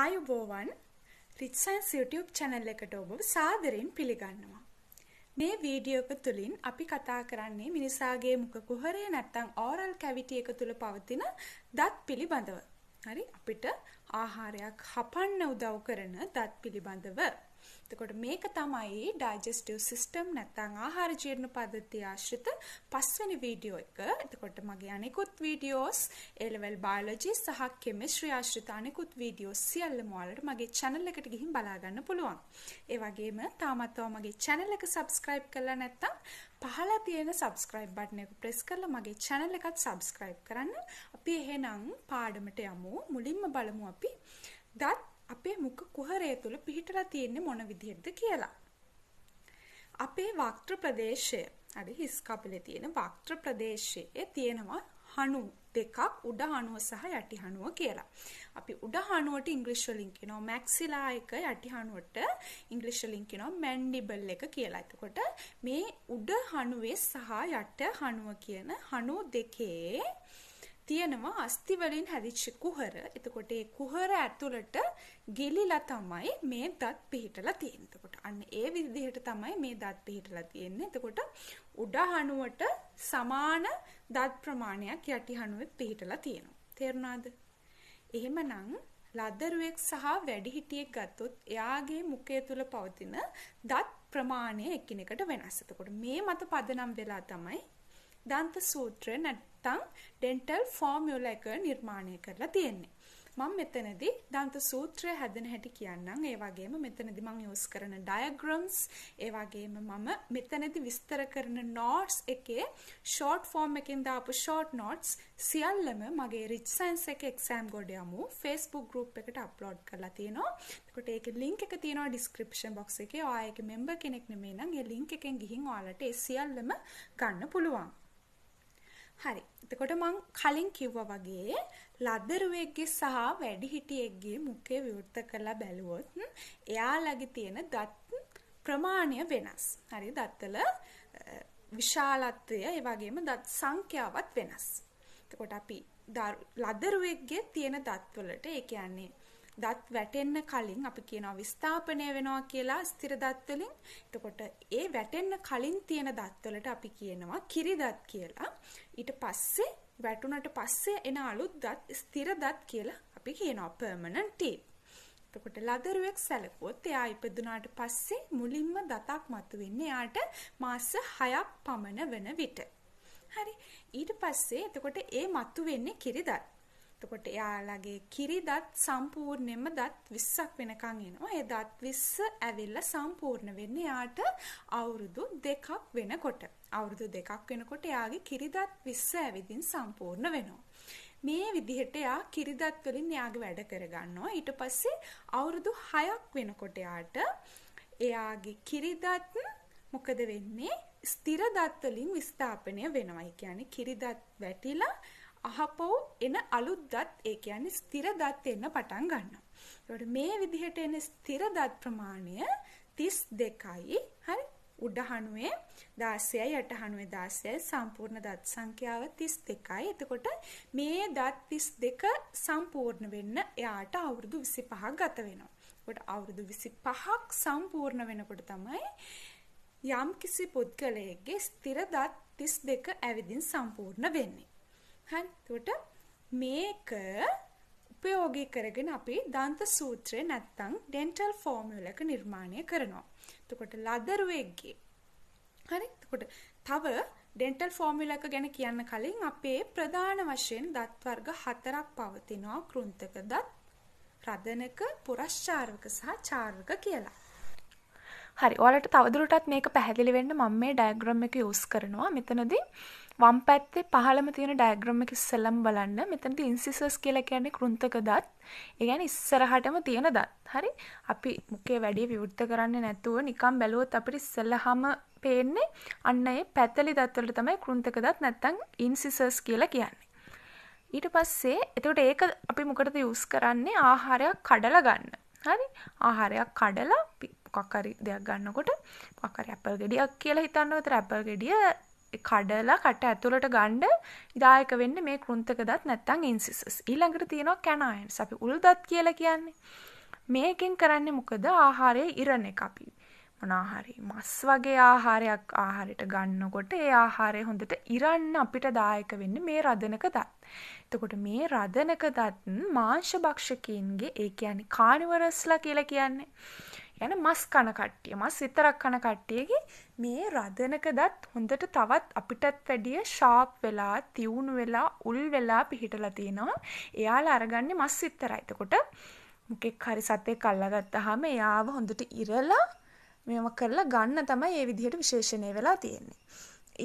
ආයුබෝවන් රිත්සයින්ස් YouTube channel එකට ඔබ සාදරයෙන් පිළිගන්නවා. මේ වීඩියෝ එක තුලින් අපි කතා කරන්නේ මිනිසාගේ මුඛ කුහරය නැත්නම් oral cavity එක තුල පවතින දත් පිළිබඳව. හරි අපිට ආහාරයක් හපන්න උදව් කරන දත් පිළිබඳව. එතකොට මේක තමයි ඩයිජෙස්ටිව් සිස්ටම් නැත්නම් ආහාර ජීර්ණ පද්ධතිය ආශ්‍රිත පස්වෙනි වීඩියෝ එක. එතකොට මගේ අනිකුත් වීඩියෝස් A-level biology සහ chemistry ආශ්‍රිත අනිකුත් වීඩියෝ සියල්ලම ඔයාලට මගේ channel එකට ගිහින් බලා ගන්න පුළුවන්. ඒ වගේම තාමත් මගේ channel එක subscribe කරලා නැත්නම් පහලා තියෙන subscribe button එක press කරලා මගේ channel එකත් subscribe කරන්න. අපි එහෙනම් පාඩමට යමු. මුලින්ම බලමු අපි දත් අපේ මුඛ කුහරය තුල පිහිටලා තියෙන්නේ මොන විදිහටද කියලා. අපේ වක්ත්‍ර ප්‍රදේශය අර හිස් කපලේ තියෙන වක්ත්‍ර ප්‍රදේශයේ තියෙනවා හණු දෙකක් උඩ හණුව සහ යටි හණුව කියලා. අපි උඩ හණුවට ඉංග්‍රීසි වලින් කියනවා maxilla එක යටි හණුවට ඉංග්‍රීසි වලින් කියනවා mandible එක කියලා. එතකොට මේ උඩ හණුවේ සහ යට හණුව කියන හණු දෙකේ තියෙනවා අස්ති වලින් හැදිච්ච කුහර. එතකොට ඒ කුහර ඇතුළට ගිලිලා තමයි මේ දත් පිහිටලා තියෙන්නේ. එතකොට අන්න ඒ විදිහට තමයි මේ දත් පිහිටලා තියෙන්නේ. එතකොට උඩ හණුවට සමාන දත් ප්‍රමාණයක් යටි හණුවේ පිහිටලා තියෙනවා. තේරුණාද? එහෙමනම් ලදරුවෙක් සහ වැඩිහිටියෙක් ගත්තොත් එයාගේ මුඛය තුල පවතින දත් ප්‍රමාණය එකිනෙකට වෙනස්. එතකොට මේ මත පදනම් වෙලා තමයි දන්ත සූත්‍රය නැත්තම් ඩෙන්ටල් ෆෝමියුලා එක නිර්මාණය කරලා තියෙන්නේ. මම මෙතනදී දන්ත සූත්‍රය හැදෙන හැටි කියන්නම්. ඒ වගේම මෙතනදී මම යූස් කරන ඩයග්‍රම්ස්, ඒ වගේම මම මෙතනදී විස්තර කරන notes එකේ short form එකෙන් දාපු short notes සියල්ලම මගේ rich science එක exam ගොඩ යමු Facebook group එකට upload කරලා තියෙනවා. එතකොට ඒකේ link එක තියෙනවා description box එකේ. ඔයා ඒකේ member කෙනෙක් නෙමෙයි නම් ඒ link එකෙන් ගිහින් ඔයාලට ඒ සියල්ලම ගන්න පුළුවන්. හරි. එතකොට මං කලින් කිව්වා වගේ ලදරුවෙක්ගේ සහ වැඩිහිටියෙක්ගේ මුඛය විවෘත කරලා බැලුවොත් එයාලගේ තියෙන දත් ප්‍රමාණය වෙනස්. හරි දත්වල විශාලත්වය ඒ වගේම දත් සංඛ්‍යාවත් වෙනස්. එතකොට අපි ලදරුවෙක්ගේ තියෙන දත්වලට ඒ කියන්නේ දත් වැටෙන්න කලින් අපි කියනවා විස්ථාපනය වෙනවා කියලා ස්ථිර දත් වලින්. එතකොට ඒ වැටෙන්න කලින් තියෙන දත් වලට අපි කියනවා කිරි දත් කියලා. ඊට පස්සේ වැටුණට පස්සේ එන අලුත් දත් ස්ථිර දත් කියලා අපි කියනවා permanent teeth. එතකොට ලදරුවෙක් සැලකුවොත් එයා ඉපදුනාට පස්සේ මුලින්ම දතක් මතුවෙන්නේ එයාට මාස 6ක් පමණ වෙන විට. හරි. ඊට පස්සේ එතකොට ඒ මතුවෙන්නේ කිරි දත්. එතකොට එයාලගේ කිරි දත් සම්පූර්ණයෙන්ම දත් 20ක් වෙනකන් එනවා. ඒ දත් 20 ඇවිල්ලා සම්පූර්ණ වෙන්නේ යාට අවුරුදු දෙකක් වෙනකොට. අවුරුදු දෙකක් වෙනකොට එයාගේ කිරි දත් 20 ඇවිදින් සම්පූර්ණ වෙනවා. මේ විදිහට එයා කිරි දත් වලින් එයාගේ වැඩ කරගන්නවා. ඊට පස්සේ අවුරුදු 6ක් වෙනකොට එයාට එයාගේ කිරි දත් මොකද වෙන්නේ? ස්ථිර දත් වලින් විස්ථාපනය වෙනවා. ඒ කියන්නේ කිරි දත් වැටිලා අහපෝ එන අලුත් දත් ඒ කියන්නේ ස්ථිර දත් එන්න පටන් ගන්නවා. ඒකට මේ විදිහට එන ස්ථිර දත් ප්‍රමාණය 32යි. හරි. උඩ හනුවේ 16යි යට හනුවේ 16යි සම්පූර්ණ දත් සංඛ්‍යාව 32යි. එතකොට මේ දත් 32 සම්පූර්ණ වෙන්න එයාට අවුරුදු 25ක් ගත වෙනවා. එතකොට අවුරුදු 25ක් සම්පූර්ණ වෙනකොට තමයි යම් කිසි පුද්ගලයෙක්ගේ ස්ථිර දත් 32 ඇවිදින් සම්පූර්ණ වෙන්නේ. හරි. එතකොට මේක උපයෝගී කරගෙන අපි දන්ත සූත්‍රය නැත්තම් ඩෙන්ටල් ෆෝමියුල එක නිර්මාණය කරනවා. එතකොට ලදරුවෙක්ගේ හරි? එතකොට තව ඩෙන්ටල් ෆෝමියුලා එක ගැන කියන්න කලින් අපේ ප්‍රධාන වශයෙන් දත් වර්ග හතරක් පවතිනවා කෘන්තක දත්, රදනක, පුරස්චාරක සහ චාරක කියලා. හරි. ඔයාලට තවදුරටත් මේක පැහැදිලි වෙන්න මම මේ ඩයග්‍රෑම් එක යූස් කරනවා. මෙතනදී වම් පැත්තේ පහළම තියෙන ඩයග්‍රෑම් එක ඉස්සෙල්ලම බලන්න. මෙතනදී ඉන්සිසර්ස් කියලා කියන්නේ කෘන්තක දත්. ඒ කියන්නේ ඉස්සරහටම තියෙන දත්. හරි? අපි මුඛයේ වැඩි විවෘත කරන්නේ නැතුව නිකන් බැලුවොත් අපිට ඉස්සෙල්ලම පේන්නේ අන්න ඒ පැතලි දත් වලට තමයි කෘන්තක දත් නැත්නම් ඉන්සිසර්ස් කියලා කියන්නේ. ඊට පස්සේ එතකොට ඒක අපි මොකටද යූස් කරන්නේ? ආහාරයක් කඩලා ගන්න. හරි? ආහාරයක් කඩලා මොකක් හරි දෙයක් ගන්නකොට මොකක් හරි ඇපල් ගෙඩියක් කියලා හිතන්න. ඒතර ඇපල් ගෙඩිය කඩලා කට ඇතුළට ගණ්ඩ ඉදායක වෙන්න මේ කෘන්තක දත් නැත්තං ඉන්සිසස් ඊළඟට තියෙනවා කැනයින්ස් අපි උල්දත් කියලා කියන්නේ මේකෙන් කරන්නේ මොකද ආහාරය ඉරණ එක අපි මොනාහරි මස් වගේ ආහාරයක් ආහාරයට ගන්නකොට ඒ ආහාරය හොඳට ඉරන්න අපිට දායක වෙන්න මේ රදනක දත්. එතකොට මේ රදනක දත් මාංශ භක්ෂකීන්ගේ ඒ කියන්නේ කානිවරස්ලා කියලා කියන්නේ. ගැන මස් කන කට්ටිය මස් විතරක් කන කට්ටියගේ මේ රදනක දත් හොඳට තවත් අපිටත් වැඩිය ශාප් වෙලා තියුණු වෙලා උල් වෙලා පිහිටලා තියෙනවා එයාලා අරගන්නේ මස් විතරයි එතකොට මොකෙක් හරි සතෙක් අල්ලගත්තාම එයාව හොඳට ඉරලා මේව කරලා ගන්න තමයි ඒ විදිහට විශේෂණය වෙලා තියෙන්නේ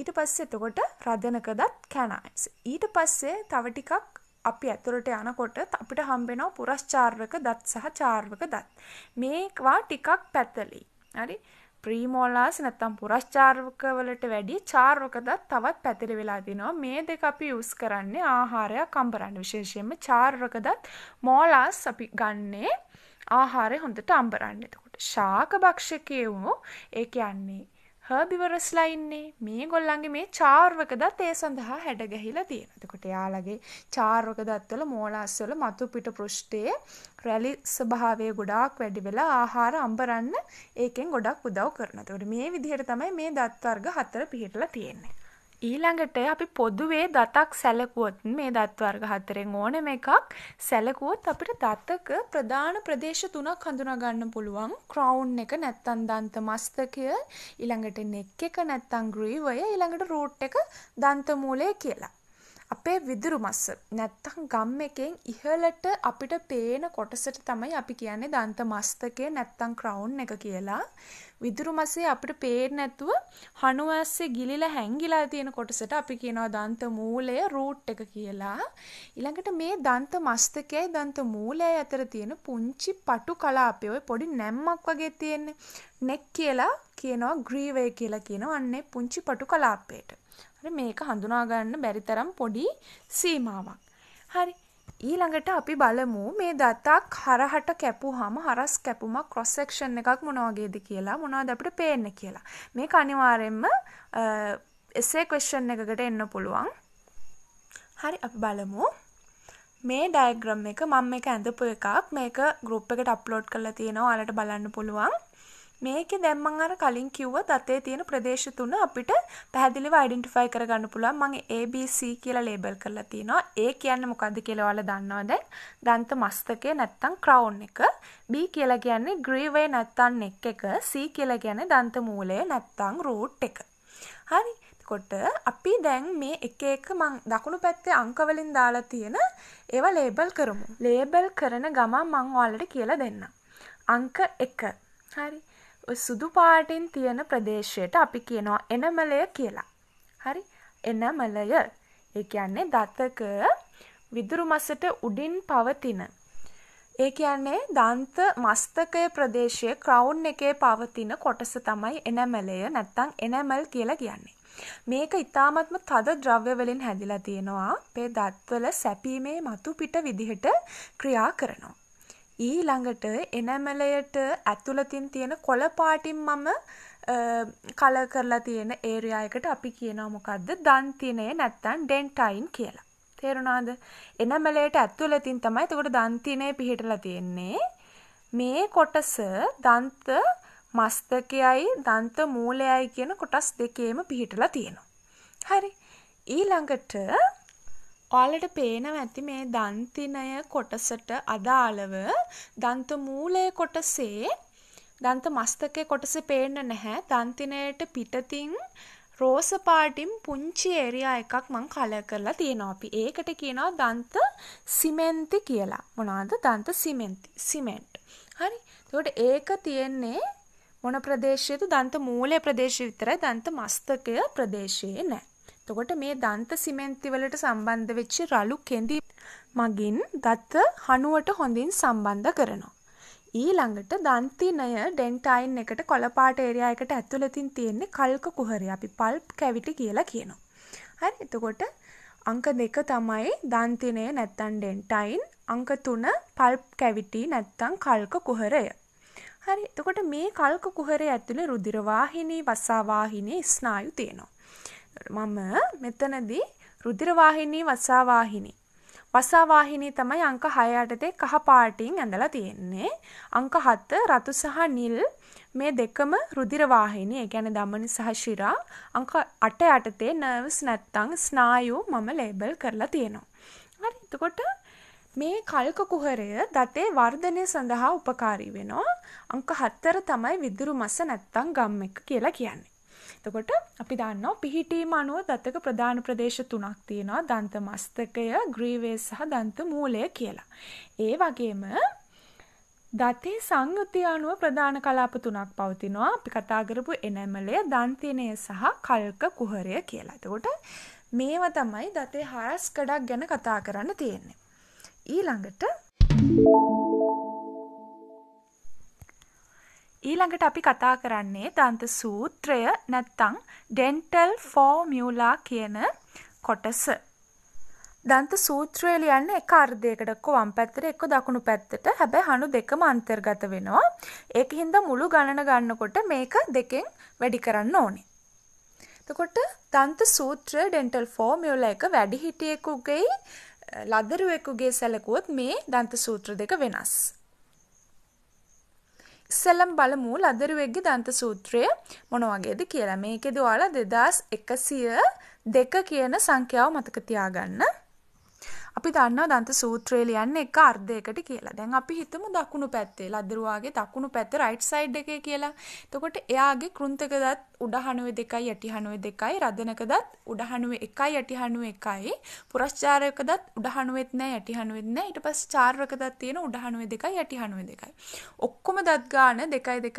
ඊට පස්සේ එතකොට රදනක දත් කැනයිස් ඊට පස්සේ තව ටිකක් අපි ඇතුළට යනකොට අපිට හම්බෙනවා පුරස්චාර්වක දත් සහ චාර්වක දත්. මේවා ටිකක් පැතලි. හරි? ප්‍රීමෝලාස් නැත්තම් පුරස්චාර්වක වලට වැඩිය චාර්වක දත් තවත් පැතලි වෙලා දිනවා. මේ දෙක අපි යූස් කරන්නේ ආහාරයක් අඹරන්න. විශේෂයෙන්ම චාර්වක දත් මෝලාස් අපි ගන්නේ ආහාරය හොඳට අඹරන්න. එතකොට ශාක භක්ෂකයෝ ඒ කියන්නේ හර්බිවරස්ලා ඉන්නේ. මේගොල්ලන්ගේ මේ චාර්වක දත් ඒ සඳහා හැඩගැහිලා තියෙනවා. එතකොට යාළගේ චාර්වක දත්වල මෝලාස් වල මතු පිට පෘෂ්ඨයේ රැලි ස්වභාවය ගොඩාක් වැඩි වෙලා ආහාර අඹරන්න ඒකෙන් ගොඩක් උදව් කරනවා. එතකොට මේ විදිහට තමයි මේ දත් වර්ග හතර පිහිටලා තියෙන්නේ. ඊළඟට අපි පොදුවේ දතක් සැලකුවොත් මේ දත් වර්ග හතරෙන් ඕනම එකක් සැලකුවොත් අපිට දතක ප්‍රධාන ප්‍රදේශ තුනක් හඳුනා ගන්න පුළුවන්. ක්‍රවුන් එක නැත්තම් දන්ත මස්තකය, ඊළඟට නෙක් එක නැත්තම් ග්‍රීවය, ඊළඟට රූට් එක දන්ත මූලය කියලා. අපේ විදුරු මස්ස නැත්තම් ගම් එකෙන් ඉහළට අපිට පේන කොටසට තමයි අපි කියන්නේ දන්ත මස්තකය නැත්තම් ක්‍රවුන් එක කියලා. විදුරු මසේ අපිට පේන්නේ නැතුව හණු ඇස්සේ ගිලිලා හැංගිලා තියෙන කොටසට අපි කියනවා දන්ත මූලය රූට් එක කියලා. ඊළඟට මේ දන්ත මස්තකයයි දන්ත මූලයයි අතර තියෙන පුංචි පටු කලාපය ඔය පොඩි නැම්මක් වගේ තියෙන නෙක් කියලා කියනවා ග්‍රීවේ කියලා කියනවා අන්නේ පුංචි පටු කලාපයට. හරි මේක හඳුනා ගන්න බැරි තරම් පොඩි සීමාවක්. හරි ඊළඟට අපි බලමු මේ දතක් හරහට කැපුවාම හරස් කැපුමක් ක්‍රොස් සෙක්ෂන් එකක් මොන වගේද කියලා මොනවද අපිට පේන්නේ කියලා. මේක අනිවාර්යයෙන්ම එසේ ක්වෙස්චන් එකකට එන්න පුළුවන්. හරි අපි බලමු. මේ ඩයග්‍රම් එක මම මේක ඇඳපු එකක්. මේක ගෲප් එකට අප්ලෝඩ් කරලා තියෙනවා. ඔයාලට බලන්න පුළුවන්. මේකේ දැන් මම අර කලින් කිව්වා දතේ තියෙන ප්‍රදේශ තුන අපිට පැහැදිලිව අයිඩෙන්ටිෆයි කරගන්න පුළුවන්. මම ABC කියලා ලේබල් කරලා තිනවා. A කියන්නේ මොකද්ද කියලා ඔයාලා දන්නවා දැන්. දන්ත මස්තකය නැත්තම් crown එක. B කියලා කියන්නේ ග්‍රීවේ නැත්තම් neck එක. C කියලා කියන්නේ දන්ත මූලය නැත්තම් root එක. හරි. එතකොට අපි දැන් මේ එක එක මං දකුණු පැත්තේ අංක වලින් දාලා තියෙන ඒවා ලේබල් කරමු. ලේබල් කරන ගමන් මං ඔයාලට කියලා දෙන්නම්. අංක 1. හරි. සුදු පාටින් තියෙන ප්‍රදේශයට අපි කියනවා එනමලය කියලා. හරි? එනමලය. ඒ කියන්නේ දතක විදුරු මසට උඩින් පවතින. ඒ කියන්නේ දන්ත මස්තකය ප්‍රදේශයේ ක්‍රවුන් එකේ පවතින කොටස තමයි එනමලය නැත්නම් එනමල් කියලා කියන්නේ. මේක ඉතාමත්ම තද ද්‍රව්‍ය වලින් හැදිලා තියෙනවා. අපේ දත්වල සැපීමේ මතු පිට විදිහට ක්‍රියා කරනවා. ඊළඟට එනැමලයට ඇතුළතින් තියෙන කොළ පාටින් මම කල කරලා තියෙන ඒරියා එකට අපි කියනවා මොකද්ද දන්තිනේ නැත්තම් ඩෙන්ටයින් කියලා. තේරුණාද? එනැමලයට ඇතුළතින් තමයි එතකොට දන්තිනේ පිහිටලා තියෙන්නේ. මේ කොටස දන්ත මස්තකයයි දන්ත මූලයයි කියන කොටස් දෙකේම පිහිටලා තියෙනවා. හරි. ඊළඟට ඔයාලට පේනවා ඇති මේ දන්තිනය කොටසට අදාළව දන්ත මූලයේ කොටසේ දන්ත මස්තකයේ කොටසේ පේන්න නැහැ. දන්තිනයට පිටතින් රෝස පාටින් පුංචි ඒරියා එකක් මම කලර් කරලා තියෙනවා. අපි ඒකට කියනවා දන්ත සිමෙන්ති කියලා. මොනවාද දන්ත සිමෙන්ති? සිමෙන්ට්. හරි. එතකොට ඒක තියෙන්නේ මොන ප්‍රදේශයේද? දන්ත මූලයේ ප්‍රදේශය විතරයි. දන්ත මස්තකය ප්‍රදේශයේ නැහැ. එතකොට මේ දන්ත සිමෙන්ති වලට සම්බන්ධ වෙච්ච රළු කෙඳි මගින් දත හනුවට හොඳින් සම්බන්ධ කරනවා. ඊළඟට දන්තිනය ඩෙන්ටයින් එකට කොළපාට ඒරියා එකට ඇතුළතින් තියෙන්නේ කල්ක කුහරය. අපි පල්ප් කැවිටි කියලා කියනවා. හරි. එතකොට අංක දෙක තමයි දන්තිනය නැත්තම් ඩෙන්ටයින්. අංක 3 පල්ප් කැවිටි නැත්තම් කල්ක කුහරය. හරි. එතකොට මේ කල්ක කුහරය ඇතුලේ රුධිර වාහිනී, වසා වාහිනී ස්නායු තියෙනවා. මම මෙතනදී රුධිර වාහිනී වසා වාහිනී වසා වාහිනී තමයි අංක 6 යටතේ කහ පාටින් ඇඳලා තියෙන්නේ අංක 7 රතු සහ නිල් මේ දෙකම රුධිර වාහිනී ඒ කියන්නේ ධමනි සහ ශිරා අංක 8 යටතේ නර්වස් නැත්තම් ස්නායු මම ලේබල් කරලා තියෙනවා හරි එතකොට මේ කල්ක කුහරය දතේ වර්ධනය සඳහා උපකාරී වෙනවා අංක 4 තමයි විදුරු මස නැත්තම් ගම් එක කියලා කියන්නේ එතකොට අපි දන්නවා පිහිටීම අනුව දතක ප්‍රධාන ප්‍රදේශ තුනක් තියෙනවා දන්ත මස්තකය, ග්‍රීවේ සහ දන්ත මූලය කියලා. ඒ වගේම දතේ සංයුතිය අනුව ප්‍රධාන කලාප තුනක් පවතිනවා. අපි කතා කරපු එනැමලය, දන්තිනය සහ කල්ක කුහරය කියලා. එතකොට මේවා තමයි දතේ හරස්කඩක් ගැන කතා කරන්න තියෙන්නේ. ඊළඟට Thank you. ඊළඟට අපි කතා කරන්නේ දන්ත සූත්‍රය නැත්තං ඩෙන්ටල් ෆෝමියුලා කියන කොටස. දන්ත සූත්‍රය ලියන්න එක අර්ධයකට එක්ක වම් පැත්තට එක්ක දකුණු පැත්තට හැබැයි හණු දෙකම අන්තර්ගත වෙනවා. ඒක හින්දා මුළු ගණන ගන්නකොට මේක දෙකෙන් වැඩි කරන්න ඕනේ. එතකොට දන්ත සූත්‍රය ඩෙන්ටල් ෆෝමියුලා එක වැඩි හිටියෙකුගේ ලදරුවෙකුගේ සැලකුවොත් මේ දන්ත සූත්‍ර දෙක වෙනස්. ඉස්සලම් බලමු ලදරුවෙක්ගේ දන්ත සූත්‍රය මොන වගේද කියලා. මේකෙද ඔයාලා 2102 කියන සංඛ්‍යාව මතක තියාගන්න. අපි දන්නවා දන්ත සූත්‍රය ලියන්නේ එක අර්ධයකට කියලා. දැන් අපි හිතමු දකුණු පැත්තේ ලදරුවාගේ දකුණු පැත්ත රයිට් සයිඩ් එකේ කියලා. එතකොට එයාගේ කෘන්තක දත් උඩ හනුවේ දෙකයි යටි හනුවේ දෙකයි රදනක දත් උඩ හනුවේ එකයි යටි හනුවේ එකයි පුරස්චාරයක දත් උඩ හනුවෙත් නැහැ යටි හනුවෙත් නැහැ. ඊට පස්සේ චාරවක දත් තියෙන උඩ හනුවේ දෙකයි යටි හනුවේ දෙකයි. ඔක්කොම දත් ගාන 2 2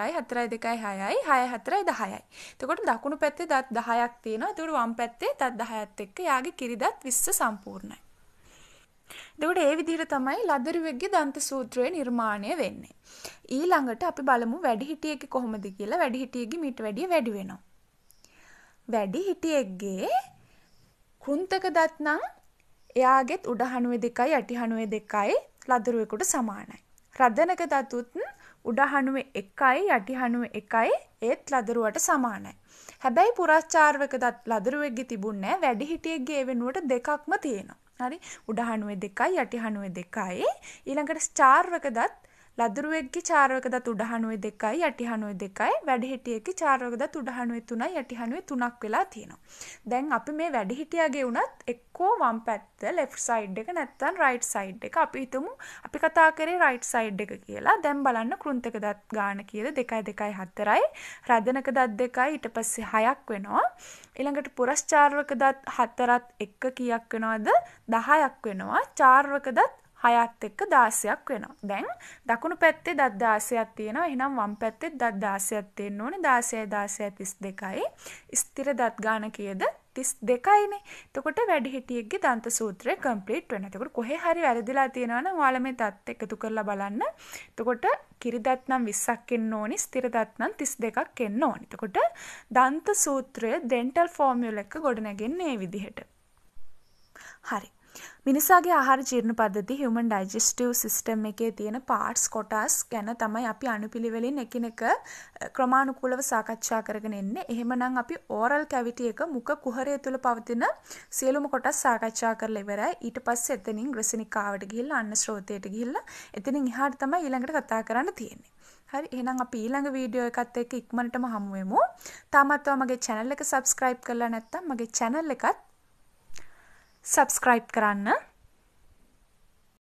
4යි 4 2 6යි 6 4 10යි. එතකොට දකුණු පැත්තේ දත් 10ක් තියෙනවා. එතකොට වම් පැත්තේ දත් 10ත් එක්ක යාගේ කිරි දත් 20 සම්පූර්ණයි. එතකොට ඒ විදිහට තමයි ලදරුවෙක්ගේ දන්ත සූත්‍රය නිර්මාණය වෙන්නේ. ඊළඟට අපි බලමු වැඩිහිටියෙක්ගේ කොහොමද කියලා වැඩිහිටියෙක්ගේ මීට වැඩිය වැඩි වෙනවා. වැඩිහිටියෙක්ගේ කෘන්තක දත් නම් එයාගෙත් උඩහණුවේ දෙකයි යටිහණුවේ දෙකයි ලදරුවෙකුට සමානයි. රදනක දතුත් උඩහණුවේ එකයි යටිහණුවේ එකයි ඒත් ලදරුවට සමානයි. හැබැයි පුරස්චාර්වක දත් ලදරුවෙක්ගේ තිබුණ නැහැ වැඩිහිටියෙක්ගේ ඒ වෙනුවට දෙකක්ම තියෙනවා. හරි උඩ හනුවේ දෙකයි යටි හනුවේ දෙකයි ඊළඟට ස්ටාර්වක දත් ලදරුවෙක්ගේ චාරවක දත් උඩහනුවේ දෙකයි යටිහනුවේ දෙකයි වැඩිහිටියෙක්ගේ චාරවක දත් උඩහනුවේ තුනයි යටිහනුවේ තුනක් වෙලා තියෙනවා. දැන් අපි මේ වැඩිහිටියාගේ උනත් එක්කෝ වම් පැත්ත left side එක නැත්නම් right side එක අපි හිතමු අපි කතා කරේ right side එක කියලා. දැන් බලන්න කෘන්තක දත් ගාන කීයද 2 2 4යි රදනක දත් දෙකයි ඊට පස්සේ 6ක් වෙනවා. ඊළඟට පුරස්චාරවක දත් හතරත් එක්ක කීයක් වෙනවද 10ක් වෙනවා චාර්වක දත් හයත් එක්ක 16ක් වෙනවා. දැන් දකුණු පැත්තේ දත් 16ක් තියෙනවා. එහෙනම් වම් පැත්තේ දත් 16ක් තියෙන්න ඕනේ. 16 16 32යි. ස්ථිර දත් ගාන කීයද? 32යිනේ. එතකොට වැඩිහිටියෙක්ගේ දන්ත සූත්‍රය කම්ප්ලීට් වෙනවා. එතකොට කොහේ හරි වැරදිලා තියෙනවා නම් ඔයාලා මේ දත් එකතු කරලා බලන්න. එතකොට කිරි දත් නම් 20ක් එන්න ඕනේ. ස්ථිර දත් නම් 32ක් එන්න ඕනේ. එතකොට දන්ත සූත්‍රය ඩෙන්ටල් ෆෝමියුලා එක ගොඩනගන්නේ මේ විදිහට. හරි. මිනිසාගේ ආහාර ජීර්ණ පද්ධති human digestive system එකේ තියෙන parts කොටස් ගැන තමයි අපි අනුපිළිවෙලින් එකිනෙක ක්‍රමානුකූලව සාකච්ඡා කරගෙන එන්නේ. එහෙමනම් අපි oral cavity එක මුඛ කුහරය තුල පවතින සියලුම කොටස් සාකච්ඡා කරලා ඉවරයි. ඊට පස්සේ එතනින් ග්‍රසනිකාවට ගිහිල්ලා අන්න ස්රෝතයට ගිහිල්ලා එතනින් එහාට තමයි ඊළඟට කතා කරන්න තියෙන්නේ. හරි එහෙනම් අපි ඊළඟ වීඩියෝ එකත් එක්ක ඉක්මනටම හමු වෙමු. තාමත් මගේ channel එක subscribe කරලා නැත්නම් මගේ channel එකත් සබස්ක්‍රයිබ් කරන්න